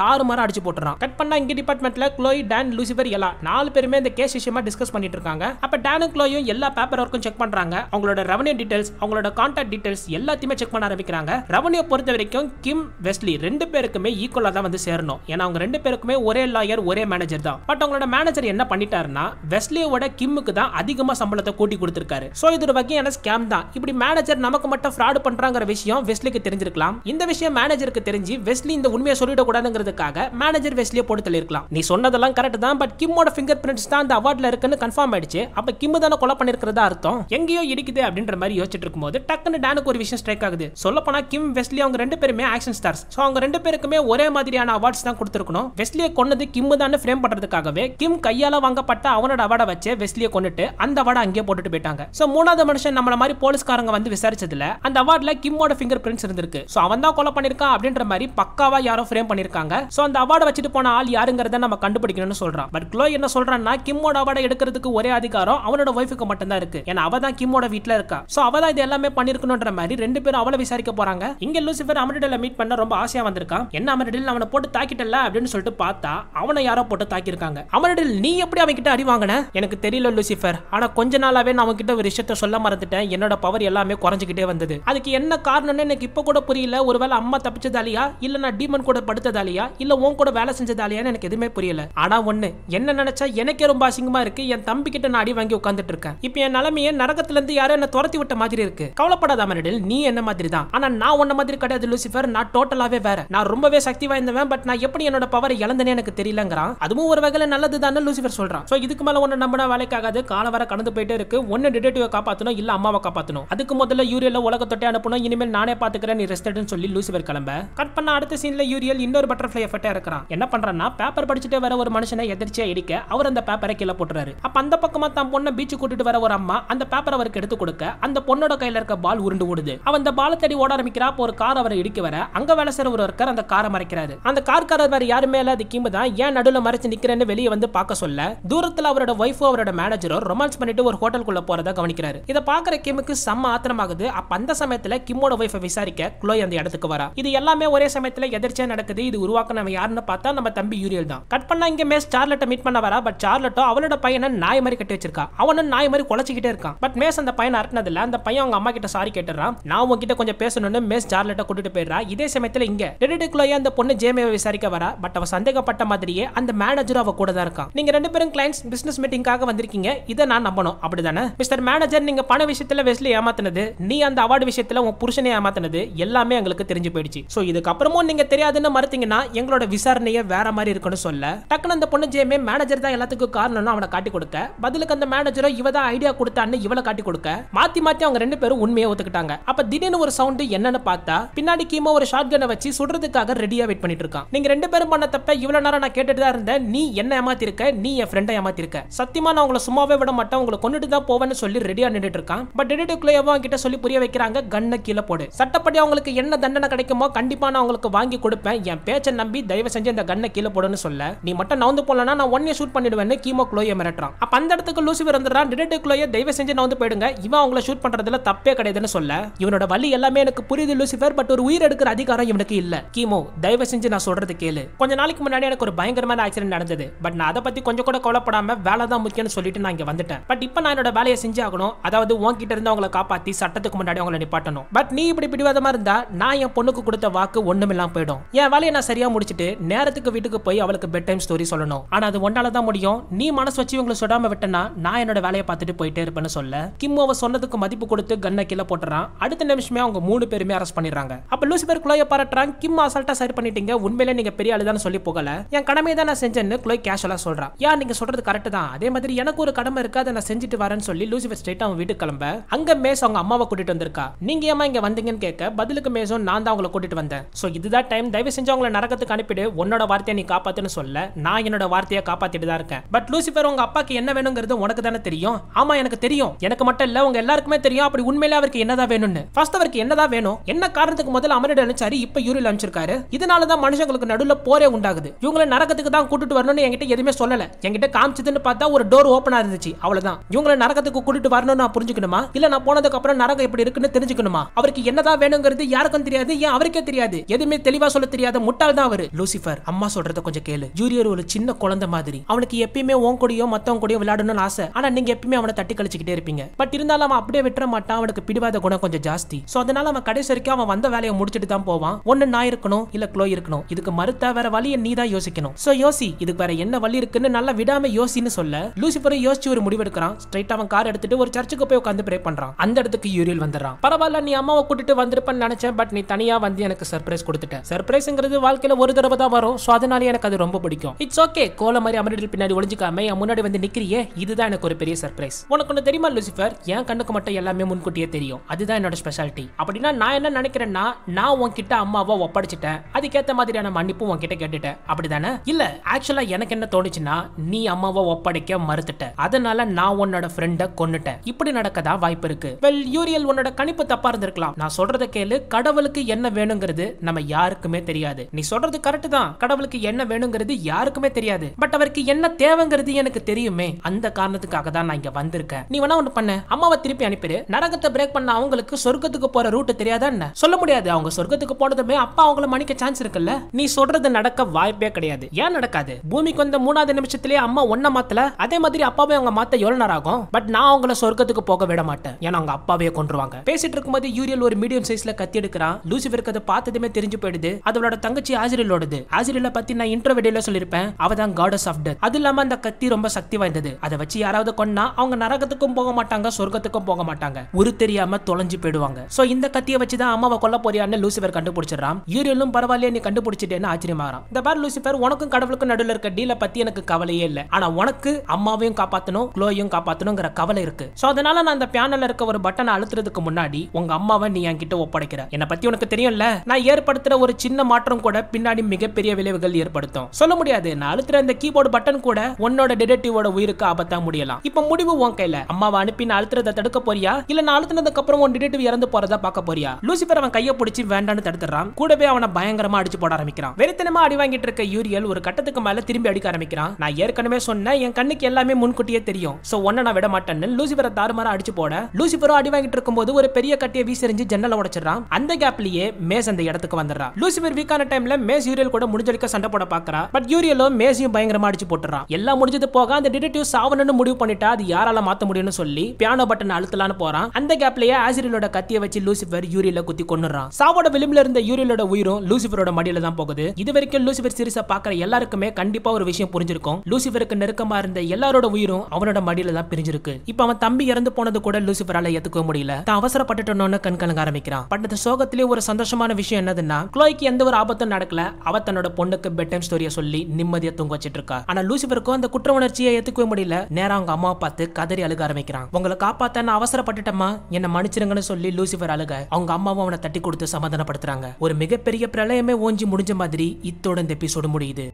தாறு மாதிரி அடிச்சு போட்டுறான் கட் பண்ணா இங்க டிபார்ட்மெண்ட்ல க்ளோய் டான் லூசிபர் எல்லா நாலு பேருமே இந்த கேஸ் விஷயமா டிஸ்கஸ் பண்ணிட்டு இருக்காங்க அப்ப டானும் க்ளோயும் எல்லா பேப்பர் ஒர்க்கும் செக் பண்றாங்க அவங்களோட ரெவன்யூ டீடைல்ஸ் அவங்களோட கான்டாக்ட் டீடைல்ஸ் எல்லாத்தையுமே செக் பண்ண ஆரம்பிக்கிறாங்க ரெவன்யூ பொறுத்த வரைக்கும் கிம் வெஸ்லி ரெண்டு பேருக்குமே ஈக்குவலா தான் வந்து சேரணும் ஏன்னா அவங்க ரெண்டு பேருக்குமே ஒரே லாயர் ஒரே மேனேஜர் தான் பட் அவங்களோட மேனேஜர் என்ன பண்ணிட்டாருன்னா வெஸ்லியோட கிம்முக்கு தான் அதிகமா சம்பளத்தை கூட்டி கொடுத்திருக்காரு சோ இது ஒரு வகையான ஸ்கேம் தான் இப்படி மேனேஜர் நமக்கு மட்டும் ஃப்ராடு பண்றாங்கிற விஷயம் வெஸ்லிக்கு தெரிஞ்சிருக்கலாம் இந்த விஷயம் மேனேஜருக்கு தெரிஞ்சு வெஸ்லி இந்த உண்மையை சொல்லிடக்கூடாதுங்கிறதுக்காக மேனேஜர் வெஸ்லியை போட்டு தள்ளிருக்கலாம் நீ சொன்னதெல்லாம் கரெக்ட் தான் பட் கிம்மோட ஃபிங்கர் பிரிண்ட்ஸ் தான் அந்த அவார்ட்ல இருக்குன்னு கன்ஃபார்ம் ஆயிடுச்சு அப்ப கிம் தானே கொலை பண்ணிருக்கிறதா அர்த்தம் எங்கேயோ இடிக்குது அப்படின்ற மாதிரி யோசிச்சுட்டு இருக்கும்போது டக்குன்னு டானுக்கு ஒரு விஷயம் ஸ்ட்ரைக் ஆகுது சொல்ல போனா கிம் வெஸ்லி அவங்க ரெண்டு பேருமே ஆக்ஷன் ஸ்டார்ஸ் ஸோ அவங்க ரெண்டு பேருக்குமே ஒரே மாதிரியான அவார்ட்ஸ் தான் கொடுத்துருக்கணும் வெஸ்லியை கொன்னது கிம் தான் ஃப்ரேம் பண்றதுக்காகவே கிம் கையால வாங்கப்பட்ட அவனோட அவார்டை வச்சு வெஸ்லியை கொண்டுட்டு அந்த அவார்டை அங்கேயே போட்டுட்டு போயிட்டாங்க ஸோ மூணாவது மனுஷன் நம்மள மாதிரி போலீஸ்காரங்க வந்து விசாரிச்சதுல அந்த அவார்ட்ல கிம்மோட ஃபிங்கர் ஃபிங்கர் பிரிண்ட்ஸ் இருந்திருக்கு ஸோ அவன் தான் கொலை பண்ணிருக்கான் அப்படின்ற மாதிரி பக்காவா யாரோ ஃப்ரேம் பண்ணிருக்காங்க ஸோ அந்த அவார்டை வச்சுட்டு போன ஆள் யாருங்கிறத நம்ம கண்டுபிடிக்கணும்னு சொல்றான் பட் க்ளோ என்ன சொல்றான்னா கிம்மோட அவார்டை எடுக்கிறதுக்கு ஒரே அதிகாரம் அவனோட ஒய்ஃபுக்கு மட்டும்தான் இருக்கு ஏன்னா அவ தான் கிம்மோட வீட்டில் இருக்கா ஸோ அவ தான் இது எல்லாமே பண்ணிருக்கணுன்ற மாதிரி ரெண்டு பேரும் அவளை விசாரிக்க போறாங்க இங்க லூசிஃபர் அமரிடல மீட் பண்ண ரொம்ப ஆசையா வந்திருக்கான் என்ன அமரிடல் அவனை போட்டு தாக்கிட்டல அப்படின்னு சொல்லிட்டு பார்த்தா அவனை யாரோ போட்டு தாக்கியிருக்காங்க அமரிடல் நீ எப்படி அவன் கிட்ட அடி வாங்கின எனக்கு தெரியல லூசிஃபர் ஆனா கொஞ்ச நாளாவே நான் அவன்கிட்ட ஒரு விஷயத்த சொல்ல மறந்துட்டேன் என்னோட பவர் எல்லாமே குறைஞ்சுக்கிட்டே வந்தது அதுக்கு என்ன காரணம்னு எனக்கு இப்போ கூட புரியல ஒருவேளை அம்மா தப்பிச்சதாலியா இல்ல நான் டீமன் கூட படுத்ததாலியா இல்ல உன் கூட வேலை செஞ்சதாலியான்னு எனக்கு எதுவுமே புரியல ஆனா ஒண்ணு என்ன நினைச்சா எனக்கே ரொம்ப அசிங்கமா இருக்கு என் தம்பி கிட்ட நான் அடி வாங்கி உட்காந்துட்டு இருக்கேன் இப்போ என் நிலைமையை நரகத்துல இருந்து யாரும் என்ன துரத்தி விட்ட மாதிரி இருக்கு கவலைப்படாத மரடில் நீ என்ன மாதிரி தான் ஆனா நான் உன்ன மாதிரி கிடையாது லூசிஃபர் நான் டோட்டலாவே வேற நான் ரொம்பவே சக்தி வாய்ந்தவன் பட் நான் எப்படி என்னோட பவர் இழந்தனே எனக்கு தெரியலங்கிறான் அதுவும் ஒரு வகையில நல்லது தானே லூசிஃபர் சொல்றான் சோ இதுக்கு மேல ஒன்னு நம்பினா வேலைக்காகாது காலம் வர கடந்து போயிட்டே இருக்கு ஒன்னு டிடெக்டிவ் காப்பாத்தணும் இல்ல அம்மாவை காப்பாத்தணும் அதுக்கு முதல்ல யூரியல உலக அனுப்பணும் இனிமேல் நானே பாத்துக்கிறேன் நீ ரெஸ்ட் சொல்லி லூசிபர் கிளம்ப கட் பண்ண அடுத்த சீன்ல யூரியல் இன்னொரு பட்டர்ஃபிளை எஃபெக்டா இருக்கிறான் என்ன பண்றான்னா பேப்பர் படிச்சுட்டு வர ஒரு மனுஷனை எதிர்ச்சியா இடிக்க அவர் அந்த பேப்பரை கீழே போட்டுறாரு அப்ப அந்த பக்கமா தான் பொண்ணை பீச்சு கூட்டிட்டு வர ஒரு அம்மா அந்த பேப்பர் அவருக்கு எடுத்து கொடுக்க அந்த பொண்ணோட கையில இருக்க பால் உருண்டு ஓடுது அவன் அந்த பாலை தேடி ஓட ஆரம்பிக்கிறா ஒரு கார் அவரை இடிக்க வர அங்க வேலை செய்யற ஒரு ஒருக்கர் அந்த காரை மறைக்கிறாரு அந்த கார்காரர் வேற யாருமே இல்லாத கிம்பு தான் ஏன் நடுவில் மறைச்சு நிக்கிறேன்னு வெளியே வந்து பார்க்க சொல்ல தூரத்துல அவரோட ஒய்ஃபோ அவரோட மேனேஜரோ ரொமான்ஸ் பண்ணிட்டு ஒரு ஹோட்டலுக்குள்ள போறதை கவனிக்கிறாரு இதை பாக்குற கிமுக்கு செம்ம ஆத்திரமாகுது அப்ப அந்த சமயத்துல கிம்மோட ஒய்ஃபை விசாரிக்க குளோய் அந்த இடத்துக்கு வரா இது எல்லாமே ஒரே சமயத்துல எதிர்ச்சியா நடக்குது இது நம்ம யாருன்னு பார்த்தா நம்ம தம்பி யூரியல் தான் கட் பண்ணா இங்க மேஸ் சார்லட்டை மீட் பண்ண வரா பட் சார்லட்டோ அவளோட பையனை நாய் மாதிரி கட்டி வச்சிருக்கா அவனும் நாய் மாதிரி குழச்சிக்கிட்டே இருக்கான் பட் மேஸ் அந்த அரட்டினது இல்ல அந்த பையன் அவங்க அம்மா கிட்ட சாரி கேட்டுறான் நான் உங்ககிட்ட கொஞ்சம் பேசணும்னு மேஸ் சார்லட்ட கூட்டிட்டு போயிடுறா இதே சமயத்துல இங்க டெடிடி குளோய் அந்த பொண்ணு ஜேமேவை விசாரிக்க வரா பட் அவ சந்தேகப்பட்ட மாதிரியே அந்த மேனேஜரும் அவ கூட தான் இருக்கான் நீங்க ரெண்டு பேரும் கிளைண்ட்ஸ் பிசினஸ் மீட்டிங்காக வந்திருக்கீங்க இதை நான் நம்பணும் அப்படிதானே மிஸ்டர் மேனேஜர் நீங்க பண விஷயத்துல வெஸ்லி ஏமாத்தினது நீ அந்த அவார்டு விஷயத்துல உன் புருஷனை ஏமாத்த ஏமாத்தினது எல்லாமே எங்களுக்கு தெரிஞ்சு போயிடுச்சு இதுக்கு இதுக்கப்புறமும் நீங்க தெரியாதுன்னு மறுத்தீங்கன்னா எங்களோட விசாரணைய வேற மாதிரி இருக்கணும் சொல்ல டக்குன்னு அந்த பொண்ணு ஜேமே மேனேஜர் தான் எல்லாத்துக்கும் காரணம்னு அவனை காட்டி கொடுத்த பதிலுக்கு அந்த மேனேஜரோ இவ தான் ஐடியா கொடுத்தான்னு இவளை காட்டி கொடுக்க மாத்தி மாத்தி அவங்க ரெண்டு பேரும் உண்மையை ஒத்துக்கிட்டாங்க அப்ப திடீர்னு ஒரு சவுண்டு என்னன்னு பார்த்தா பின்னாடி கீமா ஒரு ஷார்ட் கனை வச்சு சுடுறதுக்காக ரெடியா வெயிட் பண்ணிட்டு இருக்கான் நீங்க ரெண்டு பேரும் பண்ண தப்ப இவ்வளவு நேரம் நான் கேட்டுட்டு தான் இருந்தேன் நீ என்ன ஏமாத்திருக்க நீ என் ஃப்ரெண்டை ஏமாத்திருக்க சத்தியமா நான் உங்களை சும்மாவே விட மாட்டேன் உங்களை கொண்டுட்டு தான் போவேன்னு சொல்லி ரெடியா நின்றுட்டு இருக்கான் பட் டெடிட்டுக்குள்ள அவங்க கிட்ட சொல்லி புரிய வைக்கிறாங்க கண்ணை கீழே போடு சட்டப்படி அவங்களுக்கு என்ன தண்டனை கிடைக்குமோ கண்டிப்பாக நான் அவங்களுக்கு வாங்கி கொடுப்பேன் என் பேச்சை நம்பி தயவு செஞ்சு இந்த கண்ணை கீழே போடுன்னு சொல்ல நீ மட்டும் நவுந்து போலனா நான் ஒன்னே ஷூட் பண்ணிடுவேன் கீமோ குளோய மிரட்டுறான் அப்போ அந்த இடத்துக்கு லூசி வந்துடுறான் டிடெக்டிவ் குளோய தயவு செஞ்சு நவுந்து போயிடுங்க இவன் அவங்களை ஷூட் பண்ணுறதுல தப்பே கிடையாதுன்னு சொல்ல இவனோட வழி எல்லாமே எனக்கு புரியுது லூசிபர் பட் ஒரு உயிர் எடுக்கிற அதிகாரம் இவனுக்கு இல்லை கீமோ தயவு செஞ்சு நான் சொல்றது கேளு கொஞ்ச நாளைக்கு முன்னாடி எனக்கு ஒரு பயங்கரமான ஆக்சிடென்ட் நடந்தது பட் நான் அதை பற்றி கொஞ்சம் கூட கவலைப்படாமல் வேலை தான் முக்கியம்னு சொல்லிட்டு நான் இங்கே வந்துட்டேன் பட் இப்போ நான் என்னோட வேலையை செஞ்சு ஆகணும் அதாவது உன்கிட்ட இருந்து அவங்களை காப்பாற்றி சட்டத்துக்கு முன்னாடி அவங்களை நிப்பாட்டணும் பட் நீ இப்படி இப்படி பிடிவாதமா இருந்தா நான் என் பொண்ணுக்கு கொடுத்த வாக்கு ஒண்ணுமில்லாம் போயிடும் என் வேலையை நான் சரியா முடிச்சுட்டு நேரத்துக்கு வீட்டுக்கு போய் அவளுக்கு பெட் டைம் ஸ்டோரி சொல்லணும் ஆனா அது ஒன்னாலதான் முடியும் நீ மனசு வச்சு இவங்களை சுடாம விட்டனா நான் என்னோட வேலையை பார்த்துட்டு போயிட்டே இருப்பேன்னு சொல்ல கிம் அவ சொன்னதுக்கு மதிப்பு கொடுத்து கண்ணை கீழே போட்டுறான் அடுத்த நிமிஷமே அவங்க மூணு பேருமே அரெஸ்ட் பண்ணிடுறாங்க அப்ப லூசிபர் குலோய பாராட்டுறான் கிம் அசால்ட்டா சரி பண்ணிட்டீங்க உண்மையிலே நீங்க பெரிய ஆளுதான் சொல்லி போகல என் கடமை தான் நான் செஞ்சேன்னு குலோய் கேஷுவலா சொல்றான் யா நீங்க சொல்றது கரெக்ட் தான் அதே மாதிரி எனக்கு ஒரு கடமை இருக்கு அதை நான் செஞ்சுட்டு வரேன்னு சொல்லி லூசிபர் ஸ்ட்ரெயிட் அவன் வீட்டுக்கு கிளம்ப அங்க மேஸ் அவங்க அம்மாவை கூட்டிட்டு வந்திருக்கா நீங்க ஏமா இங்க வந்தீங்கன்னு கேட்க பதிலுக்கு மேசோன் நான் தான் அவங்களை கூட்டிட்டு வந்தேன் ஸோ இதுதான் டைம் தயவு செஞ்சு அவங்களை நரகத்துக்கு அனுப்பிடு உன்னோட வார்த்தையை நீ காப்பாத்துன்னு சொல்ல நான் என்னோட வார்த்தையை காப்பாத்திட்டு தான் இருக்கேன் பட் லூசிஃபர் உங்க அப்பாக்கு என்ன வேணுங்கிறது உனக்கு தானே தெரியும் ஆமா எனக்கு தெரியும் எனக்கு மட்டும் இல்ல உங்க எல்லாருக்குமே தெரியும் அப்படி உண்மையிலே அவருக்கு என்னதான் வேணும்னு ஃபர்ஸ்ட் அவருக்கு என்னதான் வேணும் என்ன காரணத்துக்கு முதல்ல அமரிட அனுப்பிச்சாரு இப்ப யூரில் அனுப்பிச்சிருக்காரு இதனாலதான் மனுஷங்களுக்கு நடுவில் போரே உண்டாகுது இவங்களை நரகத்துக்கு தான் கூட்டிட்டு வரணும்னு என்கிட்ட எதுவுமே சொல்லல என்கிட்ட காமிச்சதுன்னு பார்த்தா ஒரு டோர் ஓப்பனா இருந்துச்சு அவ்வளவுதான் இவங்களை நரகத்துக்கு கூட்டிட்டு வரணும்னு நான் புரிஞ்சுக்கணுமா இல்ல நான் போனதுக்கு அப்புறம் நரகம் எப்படி இருக்குன்னு தெரிஞ்சுக்கணுமா அவருக்கு என்ன தான் வேணுங்கிறது யாருக்கும் தெரியாது ஏன் அவருக்கே தெரியாது எதுவுமே தெளிவா சொல்ல தெரியாத முட்டாள் தான் அவரு லூசிபர் அம்மா சொல்றத கொஞ்சம் கேளு ஜூரியர் ஒரு சின்ன குழந்தை மாதிரி அவனுக்கு எப்பயுமே உன் கூடயோ மத்தவங்க கூடயோ விளையாடணும்னு ஆசை ஆனா நீங்க எப்பயுமே அவனை தட்டி கழிச்சுக்கிட்டே இருப்பீங்க பட் இருந்தாலும் அவன் அப்படியே விட்டுற மாட்டான் அவனுக்கு பிடிவாத குணம் கொஞ்சம் ஜாஸ்தி சோ அதனால அவன் கடைசி வரைக்கும் அவன் வந்த வேலையை முடிச்சுட்டு தான் போவான் ஒன்னு நான் இருக்கணும் இல்ல க்ளோ இருக்கணும் இதுக்கு மறுத்த வேற வழியை நீ தான் யோசிக்கணும் சோ யோசி இதுக்கு வேற என்ன வழி இருக்குன்னு நல்லா விடாம யோசின்னு சொல்ல லூசிபரும் யோசிச்சு ஒரு முடிவெடுக்கிறான் ஸ்ட்ரைட் அவன் கார் எடுத்துட்டு ஒரு சர்ச்சுக்கு போய் உட்காந்து பிரே பண்றான் அந்த இடத்துக்கு யூரியல் வந்துடுறான் பரவாயில்ல நீ அம்மாவை கூட்டிட்டு வந்திருப்பேன்னு நினைச்சேன் பட் நீ தனியாக வந்து எனக்கு சர்ப்ரைஸ் கொடுத்துட்டேன் சர்ப்ரைஸுங்கிறது வாழ்க்கையில ஒரு தடவை தான் வரும் ஸோ அதனால எனக்கு அது ரொம்ப பிடிக்கும் இட்ஸ் ஓகே கோல மாதிரி அமரிடல் பின்னாடி ஒழிஞ்சிக்காம என் முன்னாடி வந்து நிக்கிறியே இதுதான் எனக்கு ஒரு பெரிய சர்ப்ரைஸ் உனக்கு ஒன்று தெரியுமா லூசிஃபர் என் கண்ணுக்கு மட்டும் எல்லாமே முன்கூட்டியே தெரியும் அதுதான் என்னோட ஸ்பெஷாலிட்டி அப்படின்னா நான் என்ன நினைக்கிறேன்னா நான் உன்கிட்ட அம்மாவை ஒப்படைச்சிட்டேன் அதுக்கேத்த மாதிரியான மன்னிப்பும் உன்கிட்ட கேட்டுட்டேன் அப்படிதானே இல்ல ஆக்சுவலா எனக்கு என்ன தோணுச்சுன்னா நீ அம்மாவை ஒப்படைக்க மறுத்துட்ட அதனால நான் உன்னோட ஃப்ரெண்டை கொன்னுட்டேன் இப்படி நடக்கதா வாய்ப்பு இருக்கு வெல் யூரியல் உன்னோட கணிப்பு தப்பா இருந்திருக்கலாம் நான் சொல்ற சொல்றத கேளு கடவுளுக்கு என்ன வேணுங்கிறது நம்ம யாருக்குமே தெரியாது நீ சொல்றது கரெக்ட் தான் கடவுளுக்கு என்ன வேணுங்கிறது யாருக்குமே தெரியாது பட் அவருக்கு என்ன தேவைங்கிறது எனக்கு தெரியுமே அந்த காரணத்துக்காக தான் நான் இங்க வந்திருக்கேன் நீ வேணா ஒண்ணு பண்ண அம்மாவை திருப்பி அனுப்பிடு நரகத்தை பிரேக் பண்ண அவங்களுக்கு சொர்க்கத்துக்கு போற ரூட் தெரியாதா என்ன சொல்ல முடியாது அவங்க சொர்க்கத்துக்கு போனதுமே அப்பா அவங்கள மணிக்க சான்ஸ் இருக்குல்ல நீ சொல்றது நடக்க வாய்ப்பே கிடையாது ஏன் நடக்காது பூமிக்கு வந்த மூணாவது நிமிஷத்திலேயே அம்மா ஒன்ன மாத்தல அதே மாதிரி அப்பாவே அவங்க மாத்த எவ்வளவு நேரம் ஆகும் பட் நான் அவங்கள சொர்க்கத்துக்கு போக விட மாட்டேன் ஏன்னா அவங்க அப்பாவே கொண்டுருவாங்க பேசிட்டு இருக்கும்போது யூரியல் ஒரு மீடியா மீடியம் சைஸ்ல கத்தி எடுக்கிறான் லூசிஃபருக்கு அதை பார்த்ததுமே தெரிஞ்சு போயிடுது அதோட தங்கச்சி ஆசிரியலோடது ஆசிரியல பத்தி நான் இன்ட்ரோ வீடியோல சொல்லிருப்பேன் அவ தான் காடஸ் ஆஃப் டெத் அது இல்லாம அந்த கத்தி ரொம்ப சக்தி வாய்ந்தது அதை வச்சு யாராவது கொண்டா அவங்க நரகத்துக்கும் போக மாட்டாங்க சொர்க்கத்துக்கும் போக மாட்டாங்க உரு தெரியாம தொலைஞ்சு போயிடுவாங்க சோ இந்த கத்தியை வச்சுதான் அம்மாவை கொல்ல போறியான்னு லூசிஃபர் கண்டுபிடிச்சிடறான் ஈரியலும் பரவாயில்லையே நீ கண்டுபிடிச்சிட்டேன்னு ஆச்சரியமாறான் இந்த பார் லூசிஃபர் உனக்கும் கடவுளுக்கும் நடுவில் இருக்க டீல பத்தி எனக்கு கவலையே இல்லை ஆனா உனக்கு அம்மாவையும் காப்பாத்தணும் குளோயும் காப்பாத்தணுங்கிற கவலை இருக்கு சோ அதனால நான் அந்த பேனல்ல இருக்க ஒரு பட்டனை அழுத்துறதுக்கு முன்னாடி உங்க அம்மாவை நீ என்கிட்ட என்கிட்ட ஒப்படைக்கிற என்ன பத்தி உனக்கு தெரியும்ல நான் ஏற்படுத்துற ஒரு சின்ன மாற்றம் கூட பின்னாடி மிகப்பெரிய விளைவுகள் ஏற்படுத்தும் சொல்ல முடியாது நான் அழுத்துற இந்த கீபோர்டு பட்டன் கூட உன்னோட டிடெக்டிவோட உயிருக்கு ஆபத்தா முடியலாம் இப்ப முடிவு உன் கையில அம்மாவை அனுப்பி நான் அழுத்துறத தடுக்க போறியா இல்ல நான் அழுத்துனதுக்கு அப்புறம் உன் டிடெக்டிவ் இறந்து போறதா பார்க்க போறியா லூசிபர் அவன் கையை பிடிச்சி வேண்டான்னு தடுத்துறான் கூடவே அவனை பயங்கரமா அடிச்சு போட ஆரம்பிக்கிறான் வெறித்தனமா அடி வாங்கிட்டு இருக்க யூரியல் ஒரு கட்டத்துக்கு மேல திரும்பி அடிக்க ஆரம்பிக்கிறான் நான் ஏற்கனவே சொன்னேன் என் கண்ணுக்கு எல்லாமே முன்கூட்டியே தெரியும் சோ ஒன்ன நான் விட மாட்டேன்னு லூசிபரை தாறுமாற அடிச்சு போட லூசிபரும் அடி வாங்கிட்டு இருக்கும் போது ஒரு பெரிய கட்டியை வீசறிஞ்சு ஜன்னல காலை உடைச்சிடறான் அந்த கேப்லயே மேஸ் அந்த இடத்துக்கு வந்துடுறான் லூசிபர் வீக்கான டைம்ல மேஸ் யூரியல் கூட முடிஞ்சடிக்க சண்டை போட பாக்குறா பட் யூரியலும் மேஸையும் பயங்கரமா அடிச்சு போட்டுறான் எல்லாம் முடிஞ்சது போக அந்த டிடெக்டிவ் சாவணும்னு முடிவு பண்ணிட்டா அது யாரால மாத்த முடியும்னு சொல்லி பியானோ பட்டன் அழுத்தலான்னு போறான் அந்த கேப்லயே ஆசிரியலோட கத்திய வச்சு லூசிபர் யூரியல குத்தி கொண்டுறான் சாவோட விளிம்புல இருந்த யூரியலோட உயிரும் லூசிபரோட மடியில தான் போகுது இது வரைக்கும் லூசிபர் சீரிஸை பாக்குற எல்லாருக்குமே கண்டிப்பா ஒரு விஷயம் புரிஞ்சிருக்கும் லூசிபருக்கு நெருக்கமா இருந்த எல்லாரோட உயிரும் அவனோட மடியில தான் பிரிஞ்சிருக்கு இப்ப அவன் தம்பி இறந்து போனது கூட லூசிபரால ஏத்துக்க முடியல தான் அவசரப்பட்டுட்டோம்னு கண் பண்ணிக்கிறான் பட் இந்த சோகத்திலேயே ஒரு சந்தோஷமான விஷயம் என்னதுன்னா குளோய்க்கு எந்த ஒரு ஆபத்தும் நடக்கல அவ தன்னோட பொண்ணுக்கு பெட் டைம் ஸ்டோரியை சொல்லி நிம்மதியா தூங்க வச்சிட்டு இருக்கா ஆனா லூசிபருக்கும் அந்த குற்ற உணர்ச்சியை ஏத்துக்கவே முடியல நேரம் அவங்க அம்மா பார்த்து கதறி அழுக ஆரம்பிக்கிறான் உங்களை காப்பாத்த நான் அவசரப்பட்டுட்டம்மா என்ன மன்னிச்சிருங்கன்னு சொல்லி லூசிபர் அழுக அவங்க அம்மாவும் அவனை தட்டி கொடுத்து சமாதானப்படுத்துறாங்க ஒரு மிகப்பெரிய பிரளயமே ஓஞ்சி முடிஞ்ச மாதிரி இத்தோட இந்த எபிசோடு முடியுது